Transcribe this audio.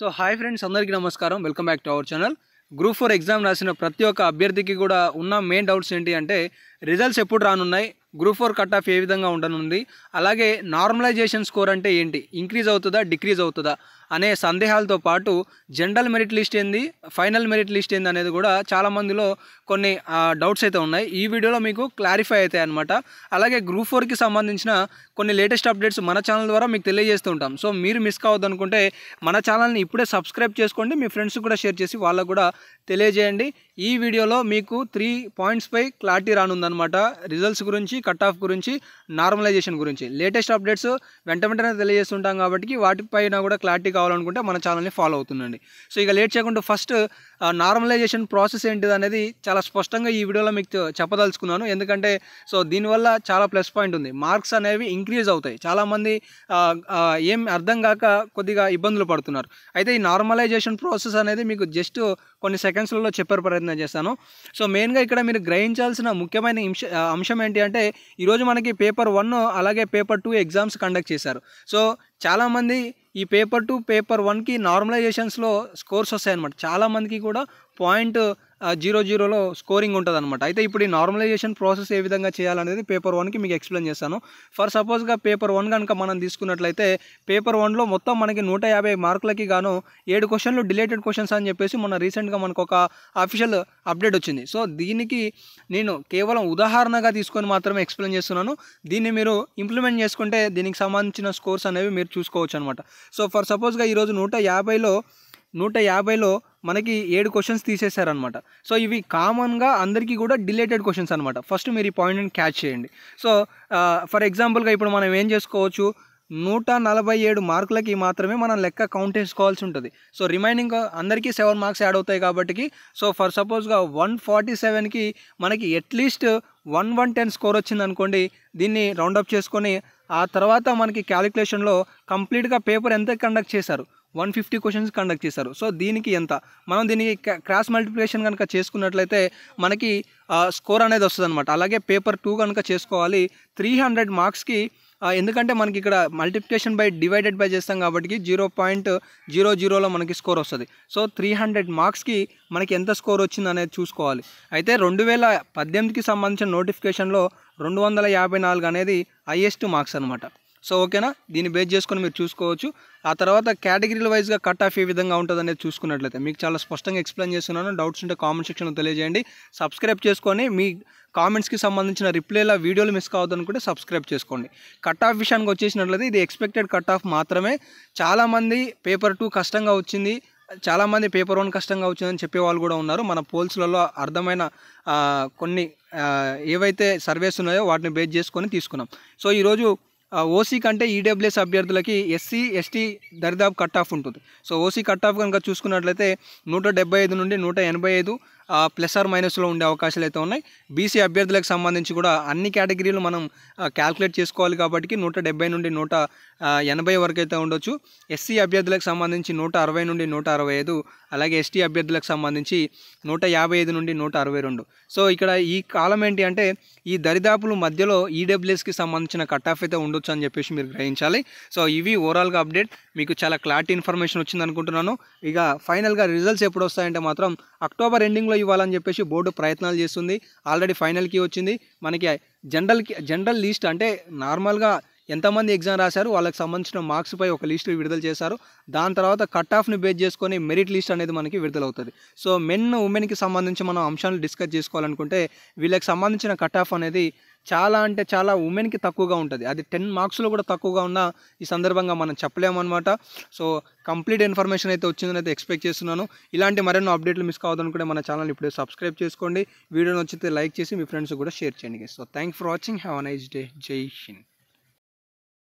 so hi friends అందరికీ నమస్కారం welcome back to our channel group four exam రాసిన ప్రతి ఒక్క అభ్యర్థికి కూడా ఉన్న మెయిన్ డౌట్స్ ఏంటి అంటే రిజల్ట్స్ ఎప్పుడు రానున్నాయి గ్రూప్ ఫోర్ కట్ ఆఫ్ ఏ విధంగా ఉండనుంది అలాగే నార్మలైజేషన్ స్కోర్ అంటే ఏంటి ఇంక్రీజ్ అవుతుందా డిక్రీజ్ అవుతుందా అనే సందేహాలతో పాటు జనరల్ మెరిట్ లిస్ట్ ఏంది ఫైనల్ మెరిట్ లిస్ట్ ఏంది అనేది కూడా చాలామందిలో కొన్ని డౌట్స్ అయితే ఉన్నాయి ఈ వీడియోలో మీకు క్లారిఫై అవుతాయి అనమాట అలాగే గ్రూప్ ఫోర్కి సంబంధించిన కొన్ని లేటెస్ట్ అప్డేట్స్ మన ఛానల్ ద్వారా మీకు తెలియజేస్తూ ఉంటాం సో మీరు మిస్ కావద్దు అనుకుంటే మన ఛానల్ని ఇప్పుడే సబ్స్క్రైబ్ చేసుకోండి మీ ఫ్రెండ్స్ కూడా షేర్ చేసి వాళ్ళకు కూడా తెలియజేయండి ఈ వీడియోలో మీకు త్రీ పాయింట్స్పై క్లారిటీ రానుందనమాట రిజల్ట్స్ గురించి కట్ ఆఫ్ గురించి నార్మలైజేషన్ గురించి లేటెస్ట్ అప్డేట్స్ వెంట వెంటనే తెలియజేస్తుంటాం కాబట్టి వాటిపైన కూడా క్లారిటీ కావాలనుకుంటే మన ఛానల్ని ఫాలో అవుతుందండి సో ఇక లేట్ చేయకుండా ఫస్ట్ నార్మలైజేషన్ ప్రాసెస్ ఏంటిది అనేది చాలా స్పష్టంగా ఈ వీడియోలో మీకు చెప్పదలుచుకున్నాను ఎందుకంటే సో దీనివల్ల చాలా ప్లస్ పాయింట్ ఉంది మార్క్స్ అనేవి ఇంక్రీజ్ అవుతాయి చాలామంది ఏం అర్థం కాక కొద్దిగా ఇబ్బందులు పడుతున్నారు అయితే ఈ నార్మలైజేషన్ ప్రాసెస్ అనేది మీకు జస్ట్ కొన్ని సెకండ్స్లలో చెప్పే ప్రయత్నం చేస్తాను సో మెయిన్గా ఇక్కడ మీరు గ్రహించాల్సిన ముఖ్యమైన అంశం ఏంటి అంటే ఈరోజు మనకి పేపర్ వన్ అలాగే పేపర్ టూ ఎగ్జామ్స్ కండక్ట్ చేశారు సో చాలామంది ఈ పేపర్ టు పేపర్ వన్కి నార్మలైజేషన్స్లో స్కోర్స్ వస్తాయన్నమాట చాలామందికి కూడా పాయింట్ జీరో జీరోలో స్కోరింగ్ ఉంటుంది అనమాట అయితే ఇప్పుడు ఈ నార్మలైజేషన్ ప్రాసెస్ ఏ విధంగా చేయాలనేది పేపర్ వన్కి మీకు ఎక్స్ప్లెయిన్ చేస్తాను ఫర్ సపోజ్గా పేపర్ వన్ కనుక మనం తీసుకున్నట్లయితే పేపర్ వన్లో మొత్తం మనకి నూట యాభై మార్కులకి గాను ఏడు క్వశ్చన్లు డిలేటెడ్ క్వశ్చన్స్ అని చెప్పేసి మన రీసెంట్గా మనకు ఒక అఫీషియల్ అప్డేట్ వచ్చింది సో దీనికి నేను కేవలం ఉదాహరణగా తీసుకొని మాత్రమే ఎక్స్ప్లెయిన్ చేస్తున్నాను దీన్ని మీరు ఇంప్లిమెంట్ చేసుకుంటే దీనికి సంబంధించిన స్కోర్స్ అనేవి మీరు చూసుకోవచ్చు అనమాట సో ఫర్ సపోజ్గా ఈరోజు నూట యాభైలో నూట యాభైలో మనకి ఏడు క్వశ్చన్స్ తీసేశారనమాట సో ఇవి కామన్గా అందరికీ కూడా డిలేటెడ్ క్వశ్చన్స్ అనమాట ఫస్ట్ మీరు ఈ పాయింట్ని క్యాచ్ చేయండి సో ఫర్ ఎగ్జాంపుల్గా ఇప్పుడు మనం ఏం చేసుకోవచ్చు నూట నలభై ఏడు మార్కులకి మాత్రమే మనం లెక్క కౌంట్ చేసుకోవాల్సి ఉంటుంది సో రిమైనింగ్ అందరికీ సెవెన్ మార్క్స్ యాడ్ అవుతాయి కాబట్టి సో ఫర్ సపోజ్గా వన్ ఫార్టీ సెవెన్కి మనకి at least one one ten score వచ్చింది అనుకోండి దీన్ని రౌండప్ చేసుకొని ఆ తర్వాత మనకి క్యాలిక్యులేషన్లో కంప్లీట్గా పేపర్ ఎంత కండక్ట్ చేశారు వన్ ఫిఫ్టీ క్వశ్చన్స్ కండక్ట్ చేశారు సో దీనికి ఎంత మనం దీనికి క్రాస్ మల్టిప్లికేషన్ కనుక చేసుకున్నట్లయితే మనకి స్కోర్ అనేది వస్తుంది అనమాట అలాగే పేపర్ టూ కనుక చేసుకోవాలి త్రీ హండ్రెడ్ మార్క్స్కి ఎందుకంటే మనకి ఇక్కడ మల్టిప్లికేషన్ బై డివైడెడ్ బై చేస్తాం కాబట్టి జీరో పాయింట్ జీరో జీరోలో మనకి స్కోర్ వస్తుంది సో త్రీ హండ్రెడ్ మార్క్స్కి మనకి ఎంత స్కోర్ వచ్చింది అనేది చూసుకోవాలి అయితే రెండు వేల పద్దెనిమిదికి సంబంధించిన నోటిఫికేషన్లో రెండు వందల యాభై నాలుగు అనేది హైయెస్ట్ మార్క్స్ అనమాట సో ఓకేనా దీన్ని బేస్ చేసుకొని మీరు చూసుకోవచ్చు ఆ తర్వాత కేటగిరీల వైజ్గా కట్ ఆఫ్ ఏ విధంగా ఉంటుంది అనేది చూసుకున్నట్లయితే మీకు చాలా స్పష్టంగా ఎక్స్ప్లెయిన్ చేస్తున్నాను డౌట్స్ ఉంటే కామెంట్ సెక్షన్లో తెలియజేయండి సబ్స్క్రైబ్ చేసుకొని మీ కామెంట్స్కి సంబంధించిన రిప్లైల వీడియోలు మిస్ అనుకుంటే సబ్స్క్రైబ్ చేసుకోండి కట్ ఆఫ్ విషయానికి వచ్చేసినట్లయితే ఇది ఎక్స్పెక్టెడ్ కట్ ఆఫ్ మాత్రమే చాలామంది పేపర్ టూ కష్టంగా వచ్చింది చాలామంది పేపర్ వన్ కష్టంగా వచ్చిందని చెప్పేవాళ్ళు కూడా ఉన్నారు మన పోల్స్లలో అర్థమైన కొన్ని ఏవైతే సర్వేస్ ఉన్నాయో వాటిని బేస్ చేసుకొని తీసుకున్నాం సో ఈరోజు ఓసీ కంటే ఈడబ్ల్యూఎస్ e అభ్యర్థులకి ఎస్సీ ఎస్టీ దరిదాపు కట్ ఆఫ్ ఉంటుంది సో ఓసీ కట్ ఆఫ్ కనుక చూసుకున్నట్లయితే నూట ఐదు నుండి నూట ఎనభై ఐదు ప్లస్ ఆర్ మైనస్లో ఉండే అవకాశాలు అయితే ఉన్నాయి బీసీ అభ్యర్థులకు సంబంధించి కూడా అన్ని కేటగిరీలు మనం క్యాల్కులేట్ చేసుకోవాలి కాబట్టి నూట నుండి నూట ఎనభై వరకు అయితే ఉండొచ్చు ఎస్సీ అభ్యర్థులకు సంబంధించి నూట అరవై నుండి నూట అరవై ఐదు అలాగే ఎస్టీ అభ్యర్థులకు సంబంధించి నూట యాభై ఐదు నుండి నూట అరవై రెండు సో ఇక్కడ ఈ కాలం ఏంటి అంటే ఈ దరిదాపులు మధ్యలో ఈడబ్ల్యూఎస్కి e సంబంధించిన కట్ ఆఫ్ అయితే ఉండొచ్చు అని చెప్పేసి మీరు గ్రహించాలి సో ఇవి ఓవరాల్గా అప్డేట్ మీకు చాలా క్లారిటీ ఇన్ఫర్మేషన్ వచ్చింది అనుకుంటున్నాను ఇక ఫైనల్గా రిజల్ట్స్ ఎప్పుడు వస్తాయంటే మాత్రం అక్టోబర్ ఎండింగ్లో రూపంలో ఇవ్వాలని చెప్పేసి బోర్డు ప్రయత్నాలు చేస్తుంది ఆల్రెడీ ఫైనల్కి వచ్చింది మనకి జనరల్కి జనరల్ లిస్ట్ అంటే నార్మల్గా ఎంతమంది ఎగ్జామ్ రాశారు వాళ్ళకి సంబంధించిన మార్క్స్ పై ఒక లిస్ట్ విడుదల చేశారు దాని తర్వాత కట్ ఆఫ్ని బేస్ చేసుకొని మెరిట్ లిస్ట్ అనేది మనకి విడుదలవుతుంది సో మెన్ ఉమెన్కి సంబంధించి మనం అంశాలను డిస్కస్ చేసుకోవాలనుకుంటే వీళ్ళకి సంబంధించిన కట్ ఆఫ్ అనేది చాలా అంటే చాలా ఉమెన్కి తక్కువగా ఉంటుంది అది టెన్ మార్క్స్లో కూడా తక్కువగా ఉన్న ఈ సందర్భంగా మనం చెప్పలేమన్నమాట సో కంప్లీట్ ఇన్ఫర్మేషన్ అయితే వచ్చిందని అయితే ఎక్స్పెక్ట్ చేస్తున్నాను ఇలాంటి మరెన్నో అప్డేట్లు మిస్ కావద్దనుకుంటే మన ఛానల్ ఇప్పుడే సబ్స్క్రైబ్ చేసుకోండి వీడియోని వచ్చితే లైక్ చేసి మీ ఫ్రెండ్స్ కూడా షేర్ చేయండి so thank for watching have nice day జై హింద్